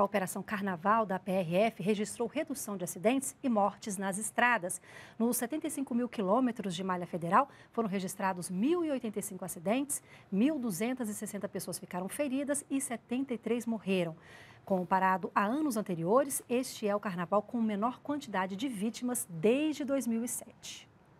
A Operação Carnaval da PRF registrou redução de acidentes e mortes nas estradas. Nos 75 mil quilômetros de malha federal, foram registrados 1.085 acidentes, 1.260 pessoas ficaram feridas e 73 morreram. Comparado a anos anteriores, este é o carnaval com menor quantidade de vítimas desde 2007.